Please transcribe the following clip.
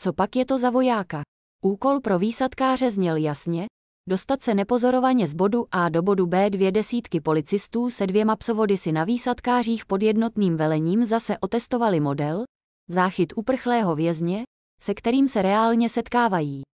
Co pak je to za vojáka? Úkol pro výsadkáře zněl jasně, dostat se nepozorovaně z bodu A do bodu B dvě desítky policistů se dvěma psovody si na výsadkářích pod jednotným velením zase otestovali model, záchyt uprchlého vězně, se kterým se reálně setkávají.